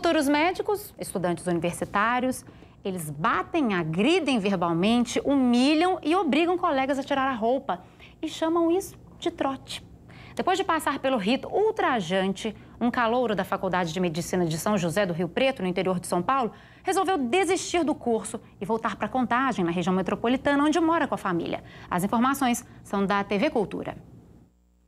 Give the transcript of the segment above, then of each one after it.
Futuros médicos, estudantes universitários, eles batem, agridem verbalmente, humilham e obrigam colegas a tirar a roupa e chamam isso de trote. Depois de passar pelo rito ultrajante, um calouro da Faculdade de Medicina de São José do Rio Preto, no interior de São Paulo, resolveu desistir do curso e voltar para Contagem, na região metropolitana, onde mora com a família. As informações são da TV Cultura.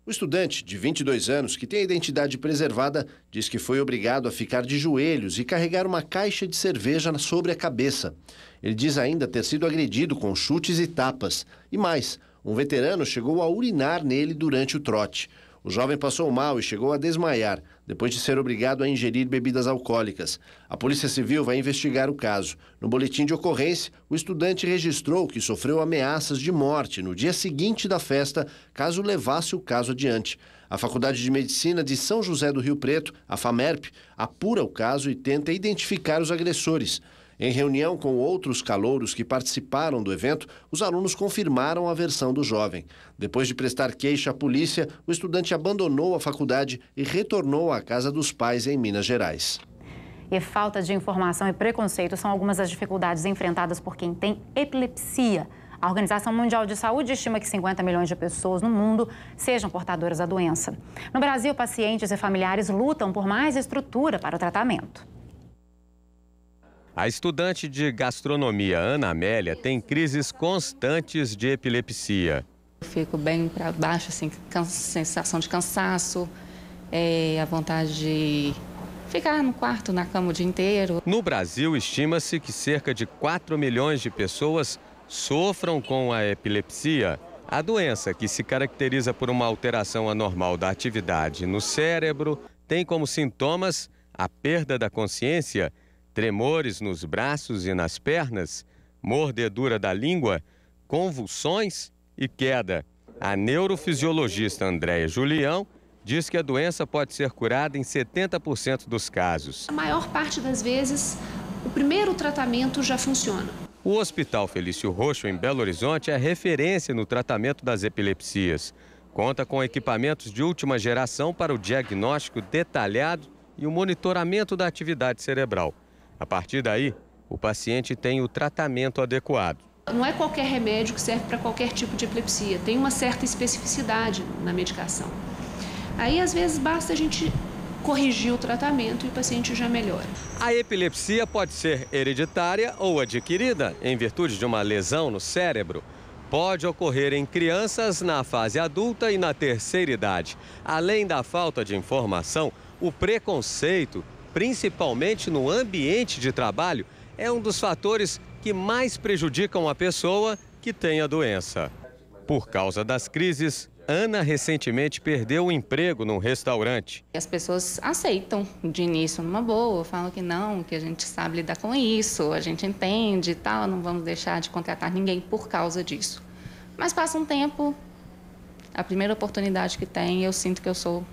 O estudante, de 22 anos, que tem a identidade preservada, diz que foi obrigado a ficar de joelhos e carregar uma caixa de cerveja sobre a cabeça. Ele diz ainda ter sido agredido com chutes e tapas. E mais, um veterano chegou a urinar nele durante o trote. O jovem passou mal e chegou a desmaiar, depois de ser obrigado a ingerir bebidas alcoólicas. A Polícia Civil vai investigar o caso. No boletim de ocorrência, o estudante registrou que sofreu ameaças de morte no dia seguinte da festa, caso levasse o caso adiante. A Faculdade de Medicina de São José do Rio Preto, a FAMERP, apura o caso e tenta identificar os agressores. Em reunião com outros calouros que participaram do evento, os alunos confirmaram a versão do jovem. Depois de prestar queixa à polícia, o estudante abandonou a faculdade e retornou à casa dos pais em Minas Gerais. E falta de informação e preconceito são algumas das dificuldades enfrentadas por quem tem epilepsia. A Organização Mundial de Saúde estima que 50 milhões de pessoas no mundo sejam portadoras da doença. No Brasil, pacientes e familiares lutam por mais estrutura para o tratamento. A estudante de gastronomia Ana Amélia tem crises constantes de epilepsia. Eu fico bem para baixo, assim, sensação de cansaço, é, a vontade de ficar no quarto, na cama o dia inteiro. No Brasil, estima-se que cerca de 4 milhões de pessoas sofram com a epilepsia. A doença, que se caracteriza por uma alteração anormal da atividade no cérebro, tem como sintomas a perda da consciência tremores nos braços e nas pernas, mordedura da língua, convulsões e queda. A neurofisiologista Andréia Julião diz que a doença pode ser curada em 70% dos casos. A maior parte das vezes, o primeiro tratamento já funciona. O Hospital Felício Roxo, em Belo Horizonte, é referência no tratamento das epilepsias. Conta com equipamentos de última geração para o diagnóstico detalhado e o monitoramento da atividade cerebral. A partir daí, o paciente tem o tratamento adequado. Não é qualquer remédio que serve para qualquer tipo de epilepsia, tem uma certa especificidade na medicação. Aí, às vezes, basta a gente corrigir o tratamento e o paciente já melhora. A epilepsia pode ser hereditária ou adquirida em virtude de uma lesão no cérebro. Pode ocorrer em crianças na fase adulta e na terceira idade. Além da falta de informação, o preconceito principalmente no ambiente de trabalho, é um dos fatores que mais prejudicam a pessoa que tem a doença. Por causa das crises, Ana recentemente perdeu o emprego num restaurante. As pessoas aceitam de início numa boa, falam que não, que a gente sabe lidar com isso, a gente entende e tal, não vamos deixar de contratar ninguém por causa disso. Mas passa um tempo, a primeira oportunidade que tem, eu sinto que eu sou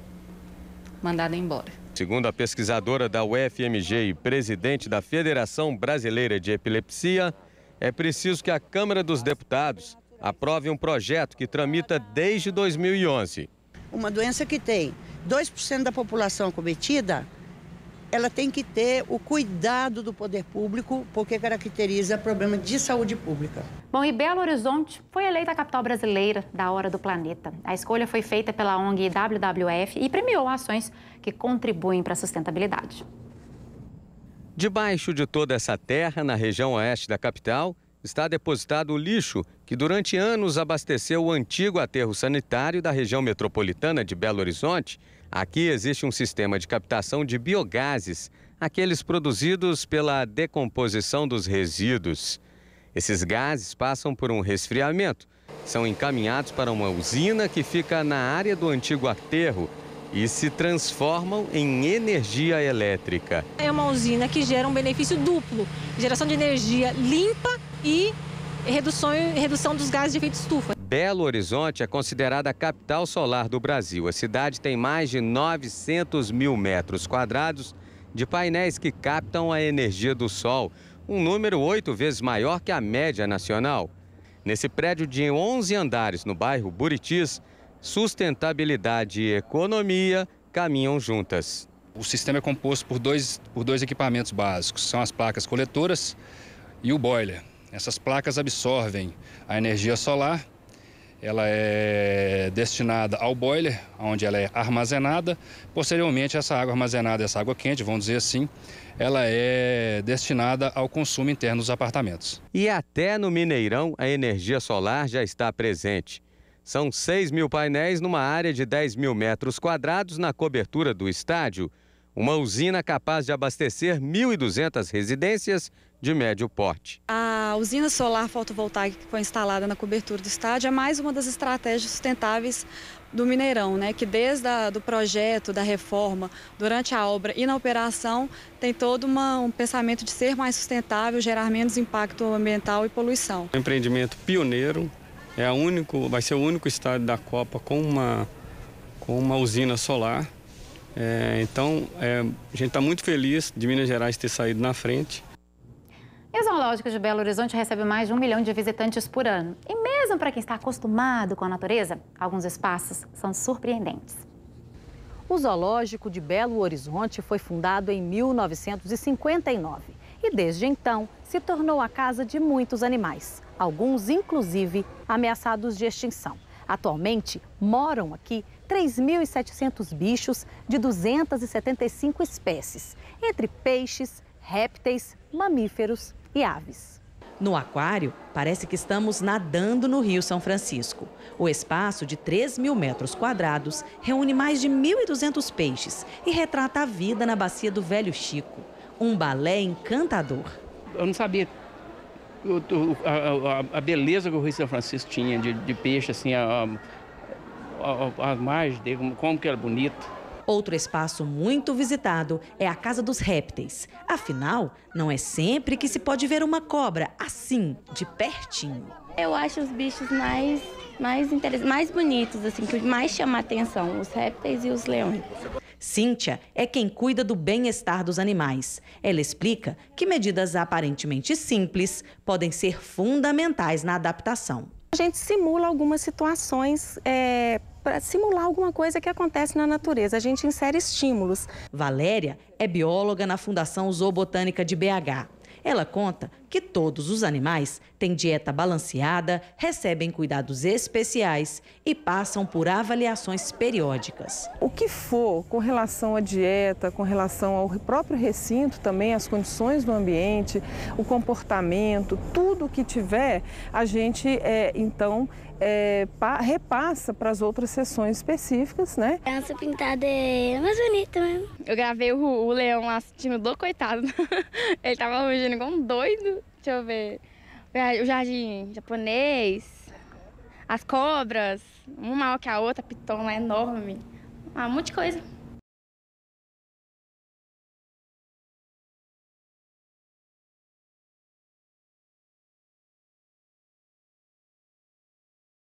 mandada embora. Segundo a pesquisadora da UFMG e presidente da Federação Brasileira de Epilepsia, é preciso que a Câmara dos Deputados aprove um projeto que tramita desde 2011. Uma doença que tem 2% da população cometida, ela tem que ter o cuidado do poder público, porque caracteriza problema de saúde pública. Bom, e Belo Horizonte foi eleita a capital brasileira da Hora do Planeta. A escolha foi feita pela ONG WWF e premiou ações que contribuem para a sustentabilidade. Debaixo de toda essa terra, na região oeste da capital, está depositado o lixo que durante anos abasteceu o antigo aterro sanitário da região metropolitana de Belo Horizonte. Aqui existe um sistema de captação de biogases, aqueles produzidos pela decomposição dos resíduos. Esses gases passam por um resfriamento, são encaminhados para uma usina que fica na área do antigo aterro e se transformam em energia elétrica. É uma usina que gera um benefício duplo: geração de energia limpa e redução, redução dos gases de efeito estufa. Belo Horizonte é considerada a capital solar do Brasil. A cidade tem mais de 900 mil metros quadrados de painéis que captam a energia do sol, um número oito vezes maior que a média nacional. Nesse prédio de 11 andares no bairro Buritis, sustentabilidade e economia caminham juntas. O sistema é composto por dois, por dois equipamentos básicos, são as placas coletoras e o boiler. Essas placas absorvem a energia solar, ela é destinada ao boiler, onde ela é armazenada. Posteriormente, essa água armazenada, essa água quente, vamos dizer assim, ela é destinada ao consumo interno dos apartamentos. E até no Mineirão, a energia solar já está presente. São 6 mil painéis numa área de 10 mil metros quadrados na cobertura do estádio uma usina capaz de abastecer 1.200 residências de médio porte. A usina solar fotovoltaica que foi instalada na cobertura do estádio é mais uma das estratégias sustentáveis do Mineirão, né, que desde o do projeto, da reforma, durante a obra e na operação, tem todo uma, um pensamento de ser mais sustentável, gerar menos impacto ambiental e poluição. Um empreendimento pioneiro, é a único, vai ser o único estádio da Copa com uma, com uma usina solar é, então, é, a gente está muito feliz de Minas Gerais ter saído na frente. E o Zoológico de Belo Horizonte recebe mais de um milhão de visitantes por ano. E mesmo para quem está acostumado com a natureza, alguns espaços são surpreendentes. O Zoológico de Belo Horizonte foi fundado em 1959 e, desde então, se tornou a casa de muitos animais, alguns inclusive ameaçados de extinção. Atualmente, moram aqui 3.700 bichos de 275 espécies, entre peixes, répteis, mamíferos e aves. No aquário, parece que estamos nadando no Rio São Francisco. O espaço de 3 mil metros quadrados reúne mais de 1.200 peixes e retrata a vida na bacia do Velho Chico. Um balé encantador. Eu não sabia a, a, a beleza que o Rio São Francisco tinha de, de peixe, assim, a, as mais dele, como que era bonito. Outro espaço muito visitado é a Casa dos Répteis. Afinal, não é sempre que se pode ver uma cobra assim, de pertinho. Eu acho os bichos mais mais mais bonitos assim, que mais chama a atenção, os répteis e os leões. Cíntia é quem cuida do bem-estar dos animais. Ela explica que medidas aparentemente simples podem ser fundamentais na adaptação a gente simula algumas situações é, para simular alguma coisa que acontece na natureza. A gente insere estímulos. Valéria é bióloga na Fundação Zoobotânica de BH. Ela conta que todos os animais têm dieta balanceada, recebem cuidados especiais e passam por avaliações periódicas. O que for com relação à dieta, com relação ao próprio recinto também, as condições do ambiente, o comportamento, tudo que tiver, a gente é, então é, pa, repassa para as outras sessões específicas, né? A nossa pintada é mais bonita mesmo. Eu gravei o, o leão lá sentindo do coitado. Ele tava rugindo igual um doido deixa eu ver. É, o jardim japonês, as cobras, uma maior que a outra, a pitona é enorme. Ah, um monte de coisa.